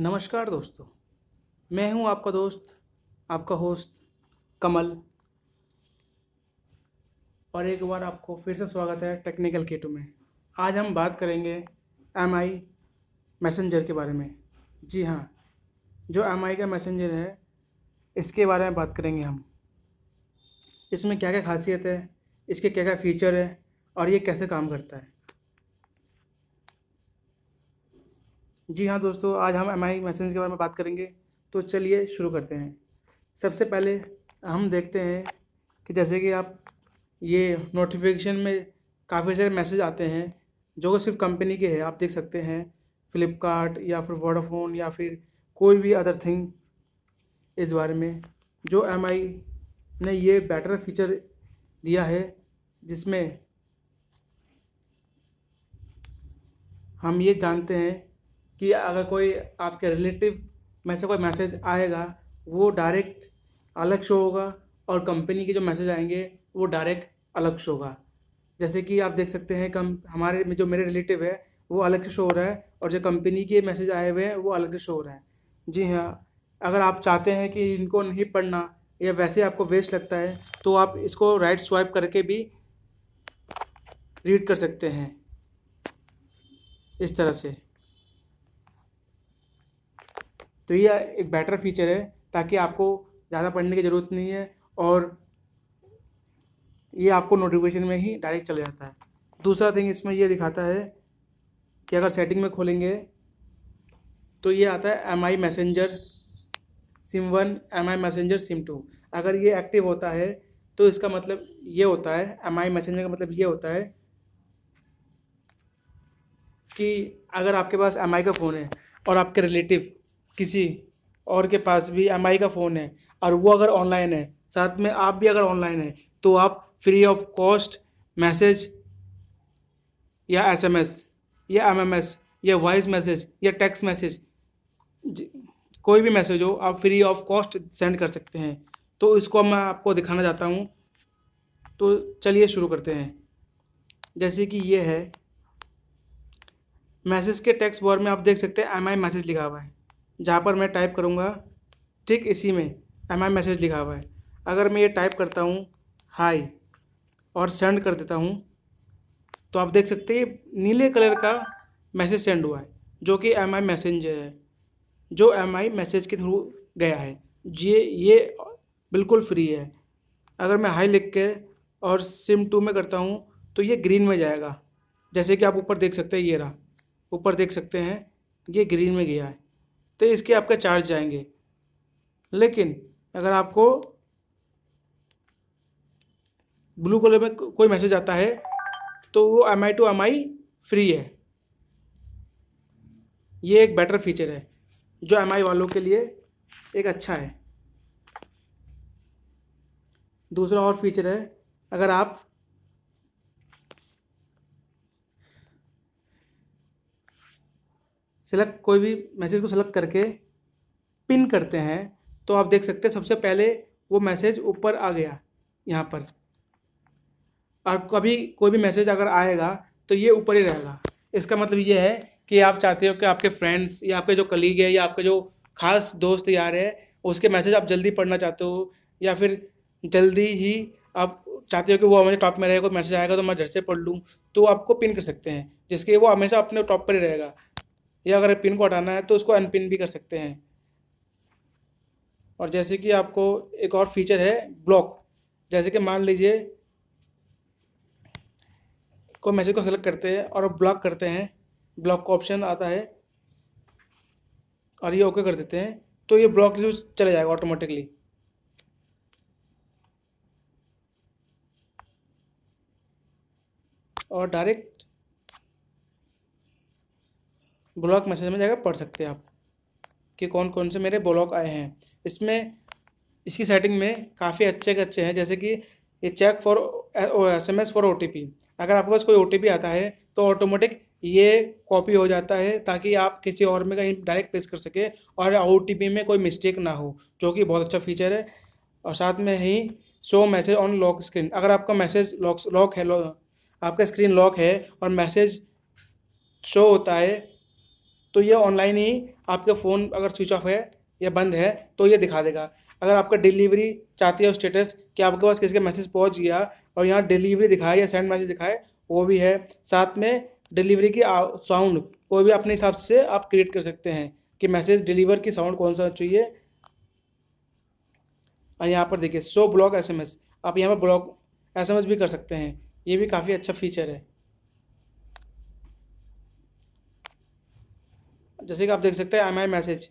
नमस्कार दोस्तों मैं हूं आपका दोस्त आपका होस्ट कमल और एक बार आपको फिर से स्वागत है टेक्निकल केटू में आज हम बात करेंगे एम आई मैसेंजर के बारे में जी हाँ जो एम आई का मैसेंजर है इसके बारे में बात करेंगे हम इसमें क्या क्या खासियत है इसके क्या क्या फ़ीचर है और ये कैसे काम करता है जी हाँ दोस्तों आज हम एम आई मैसेज के बारे में बात करेंगे तो चलिए शुरू करते हैं सबसे पहले हम देखते हैं कि जैसे कि आप ये नोटिफिकेशन में काफ़ी सारे मैसेज आते हैं जो कि सिर्फ कंपनी के हैं आप देख सकते हैं फ्लिपकार्ट या फिर वोडाफोन या फिर कोई भी अदर थिंग इस बारे में जो एम आई ने ये बेटर फीचर दिया है जिसमें हम ये जानते हैं कि अगर कोई आपके रिलेटिव में से कोई मैसेज आएगा वो डायरेक्ट अलग शो होगा और कंपनी के जो मैसेज आएंगे वो डायरेक्ट अलग शो होगा जैसे कि आप देख सकते हैं कम हमारे में जो मेरे रिलेटिव है वो अलग से शो हो रहा है और जो कंपनी के मैसेज आए हुए हैं वो अलग से शो हो रहा है जी हाँ अगर आप चाहते हैं कि इनको नहीं पढ़ना या वैसे आपको वेस्ट लगता है तो आप इसको राइट स्वाइप करके भी रीड कर सकते हैं इस तरह से तो ये एक बेटर फीचर है ताकि आपको ज़्यादा पढ़ने की ज़रूरत नहीं है और ये आपको नोटिफिकेशन में ही डायरेक्ट चला जाता है दूसरा थिंग इसमें यह दिखाता है कि अगर सेटिंग में खोलेंगे तो ये आता है M I messenger SIM one M I messenger SIM two अगर ये एक्टिव होता है तो इसका मतलब ये होता है एम आई मैसेंजर का मतलब ये होता है कि अगर आपके पास एम आई का फ़ोन है और आपके रिलेटिव किसी और के पास भी एम का फ़ोन है और वो अगर ऑनलाइन है साथ में आप भी अगर ऑनलाइन है तो आप फ्री ऑफ कॉस्ट मैसेज या एसएमएस या एमएमएस या वॉइस मैसेज या टेक्स्ट मैसेज कोई भी मैसेज हो आप फ्री ऑफ कॉस्ट सेंड कर सकते हैं तो इसको मैं आपको दिखाना चाहता हूँ तो चलिए शुरू करते हैं जैसे कि ये है मैसेज के टेक्स्ट बॉर में आप देख सकते हैं एम आई मैसेज लिखा हुआ है जहाँ पर मैं टाइप करूँगा ठीक इसी में एम आई मैसेज लिखा हुआ है अगर मैं ये टाइप करता हूँ हाई और सेंड कर देता हूँ तो आप देख सकते हैं नीले कलर का मैसेज सेंड हुआ है जो कि एम आई मैसेंजर है जो एम आई मैसेज के थ्रू गया है ये ये बिल्कुल फ्री है अगर मैं हाई लिख के और सिम टू में करता हूँ तो ये ग्रीन में जाएगा जैसे कि आप ऊपर देख सकते हैं ये रहा ऊपर देख सकते हैं ये ग्रीन में गया है तो इसके आपके चार्ज जाएंगे लेकिन अगर आपको ब्लू कलर में कोई मैसेज आता है तो वो M I to M I free है ये एक बेटर फीचर है जो एम आई वालों के लिए एक अच्छा है दूसरा और फीचर है अगर आप सेलेक्ट कोई भी मैसेज को सिलेक्ट करके पिन करते हैं तो आप देख सकते हैं सबसे पहले वो मैसेज ऊपर आ गया यहाँ पर और कभी कोई भी मैसेज अगर आएगा तो ये ऊपर ही रहेगा इसका मतलब ये है कि आप चाहते हो कि आपके फ्रेंड्स या आपके जो कलीग है या आपके जो खास दोस्त यार है उसके मैसेज आप जल्दी पढ़ना चाहते हो या फिर जल्दी ही आप चाहते हो कि वो हमारे टॉप में रहेगा कोई मैसेज आएगा तो मैं झट से पढ़ लूँ तो आपको पिन कर सकते हैं जिसके वो हमेशा अपने टॉप पर ही रहेगा या अगर पिन को हटाना है तो उसको अनपिन भी कर सकते हैं और जैसे कि आपको एक और फीचर है ब्लॉक जैसे कि मान लीजिए को मैसेज को सेलेक्ट करते हैं और ब्लॉक करते हैं ब्लॉक का ऑप्शन आता है और ये ओके कर देते हैं तो ये ब्लॉक जो चला जाएगा ऑटोमेटिकली और डायरेक्ट ब्लॉक मैसेज में जाकर पढ़ सकते हैं आप कि कौन कौन से मेरे ब्लॉक आए हैं इसमें इसकी सेटिंग में काफ़ी अच्छे के अच्छे हैं जैसे कि ये check for S M S for O T P अगर आपके पास कोई ओ टी पी आता है तो ऑटोमेटिक ये कॉपी हो जाता है ताकि आप किसी और में कहीं डायरेक्ट पेश कर सके और ओ टी पी में कोई मिस्टेक ना हो जो कि बहुत अच्छा फीचर है और साथ में ही show message on lock screen अगर आपका मैसेज लॉक लॉक है लॉक आपका स्क्रीन लॉक है और मैसेज शो होता है तो ये ऑनलाइन ही आपका फ़ोन अगर स्विच ऑफ है या बंद है तो ये दिखा देगा अगर आपका डिलीवरी चाहती है स्टेटस कि आपके पास किसी का मैसेज पहुंच गया और यहाँ डिलीवरी दिखाए या सेंड मैसेज दिखाए वो भी है साथ में डिलीवरी की साउंड वो भी अपने हिसाब से आप क्रिएट कर सकते हैं कि मैसेज डिलीवर की साउंड कौन सा चाहिए और यहाँ पर देखिए सो ब्लॉक एस आप यहाँ पर ब्लॉक एस भी कर सकते हैं ये भी काफ़ी अच्छा फीचर है जैसे कि आप देख सकते हैं आई एम आई मैसेज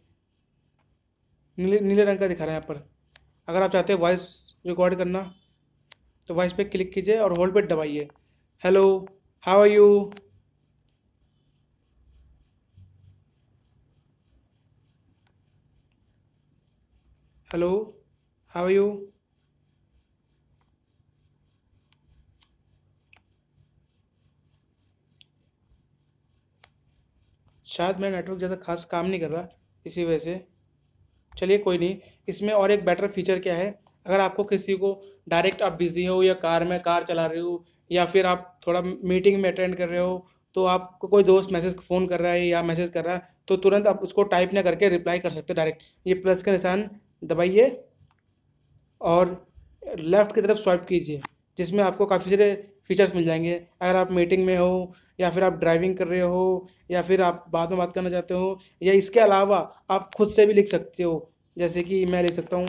नीले नीले रंग का दिखा रहे हैं यहाँ पर अगर आप चाहते हैं वॉइस रिकॉर्ड करना तो वॉइस पे क्लिक कीजिए और होल्ड पे दबाइए hello how are you hello how are you शायद मेरा नेटवर्क ज़्यादा खास काम नहीं कर रहा इसी वजह से चलिए कोई नहीं इसमें और एक बेटर फीचर क्या है अगर आपको किसी को डायरेक्ट आप बिज़ी हो या कार में कार चला रहे हो या फिर आप थोड़ा मीटिंग में अटेंड कर रहे हो तो आपको कोई दोस्त मैसेज फ़ोन कर रहा है या मैसेज कर रहा है तो तुरंत आप उसको टाइप ना करके रिप्लाई कर सकते हो डायरेक्ट ये प्लस का निशान दबाइए और लेफ़्ट की तरफ स्वाइप कीजिए जिसमें आपको काफ़ी सारे फीचर्स मिल जाएंगे अगर आप मीटिंग में हो या फिर आप ड्राइविंग कर रहे हो या फिर आप बाद में बात करना चाहते हो या इसके अलावा आप खुद से भी लिख सकते हो जैसे कि मैं लिख सकता हूँ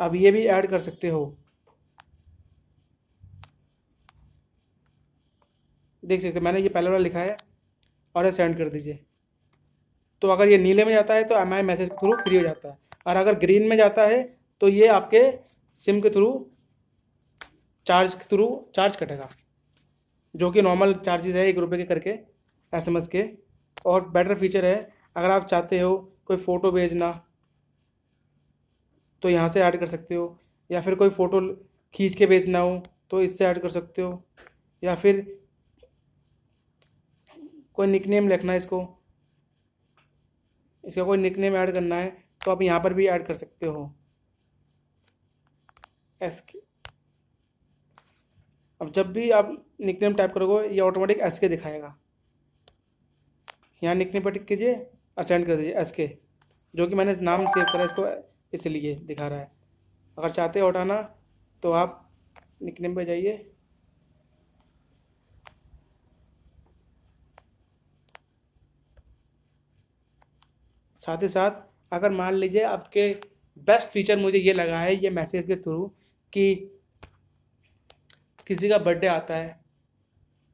आप ये भी ऐड कर सकते हो देख सकते मैंने ये पहला वाला लिखा है और ये सेंड कर दीजिए तो अगर ये नीले में जाता है तो एम मैसेज के थ्रू फ्री हो जाता है और अगर ग्रीन में जाता है तो ये आपके सिम के थ्रू चार्ज के थ्रू चार्ज कटेगा जो कि नॉर्मल चार्जेस है एक रुपये के करके एसएमएस के और बेटर फीचर है अगर आप चाहते हो कोई फ़ोटो भेजना तो यहाँ से ऐड कर सकते हो या फिर कोई फ़ोटो खींच के भेजना हो तो इससे ऐड कर सकते हो या फिर कोई निकनेम लिखना है इसको इसका कोई निक नेम ऐड करना है तो आप यहाँ पर भी ऐड कर सकते हो एस के अब जब भी आप निक नेम टाइप करोगे ये ऑटोमेटिक एस के दिखाएगा यहाँ निक नेम पर टिक कीजिए और सेंड कर दीजिए एस के जो कि मैंने नाम सेव करा इसको इसलिए दिखा रहा है अगर चाहते हो हटाना तो आप निक नेम पर जाइए साथ ही साथ अगर मान लीजिए आपके बेस्ट फीचर मुझे ये लगा है ये मैसेज के थ्रू कि किसी का बर्थडे आता है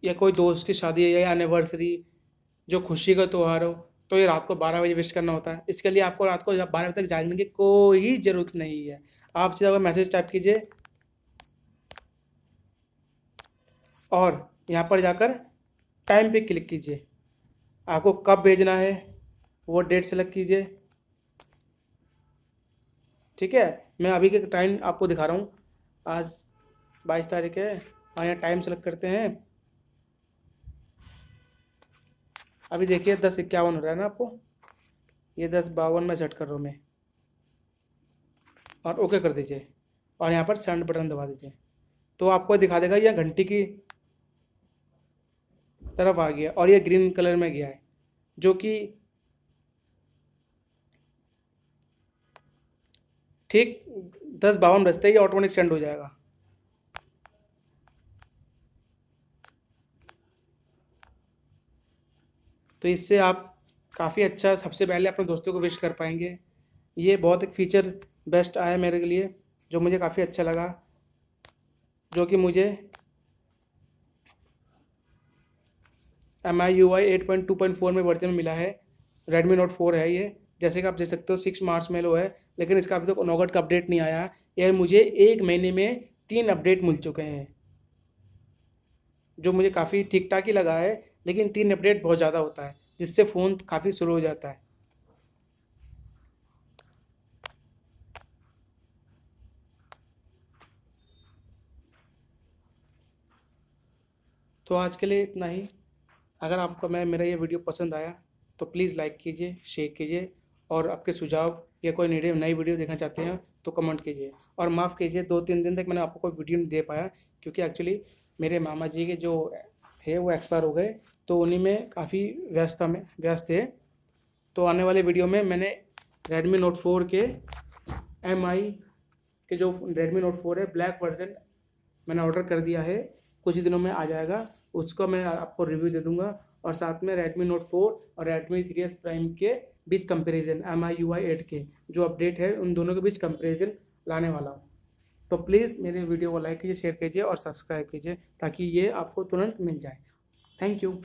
या कोई दोस्त की शादी है या एनिवर्सरी जो खुशी का त्यौहार हो तो ये रात को बारह बजे विश करना होता है इसके लिए आपको रात को बारह बजे तक जागने की कोई ज़रूरत नहीं है आप सीधा अगर मैसेज टाइप कीजिए और यहाँ पर जाकर टाइम पे क्लिक कीजिए आपको कब भेजना है वो डेट सेलेक्ट कीजिए ठीक है मैं अभी के टाइम आपको दिखा रहा हूँ आज बाईस तारीख है और हाँ, यहाँ टाइम सेलेक्ट करते हैं अभी देखिए दस इक्यावन हो रहा है ना आपको ये दस बावन में सेट कर रहा हूँ मैं और ओके कर दीजिए और यहाँ पर सेंड बटन दबा दीजिए तो आपको दिखा देगा यह घंटी की तरफ आ गया और ये ग्रीन कलर में गया है जो कि ठीक दस बावन बजते ही ऑटोमेटिक सेंड हो जाएगा तो इससे आप काफ़ी अच्छा सबसे पहले अपने दोस्तों को विश कर पाएंगे ये बहुत एक फ़ीचर बेस्ट आया मेरे लिए जो मुझे काफ़ी अच्छा लगा जो कि मुझे M I U I eight point two point four में वर्जन मिला है रेडमी नोट फोर है ये जैसे कि आप देख सकते हो सिक्स मार्च में लो है लेकिन इसका अभी तक तो नोगट का अपडेट नहीं आया यार मुझे एक महीने में तीन अपडेट मिल चुके हैं जो मुझे काफ़ी ठीक ठाक ही लगा है लेकिन तीन अपडेट बहुत ज़्यादा होता है जिससे फ़ोन काफ़ी स्लो हो जाता है तो आज के लिए इतना ही अगर आपको मैं मेरा ये वीडियो पसंद आया तो प्लीज़ लाइक कीजिए शेयर कीजिए और आपके सुझाव या कोई नई नई वीडियो देखना चाहते हैं तो कमेंट कीजिए और माफ़ कीजिए दो तीन दिन तक मैंने आपको कोई वीडियो नहीं दे पाया क्योंकि एक्चुअली मेरे मामा जी के जो थे वो एक्सपायर हो गए तो उन्हीं में काफ़ी व्यस्त में व्यस्त थे तो आने वाले वीडियो में मैंने रेडमी नोट फोर के एम आई के जो रेडमी नोट फोर है ब्लैक वर्जन मैंने ऑर्डर कर दिया है कुछ दिनों में आ जाएगा उसका मैं आपको रिव्यू दे दूंगा और साथ में रेडमी नोट फोर और रेडमी थ्री एस प्राइम के बीच comparison M I U I eight के जो अपडेट है उन दोनों के बीच कंपेरिजन लाने वाला हूँ तो प्लीज़ मेरे वीडियो को लाइक कीजिए शेयर कीजिए और सब्सक्राइब कीजिए ताकि ये आपको तुरंत मिल जाए थैंक यू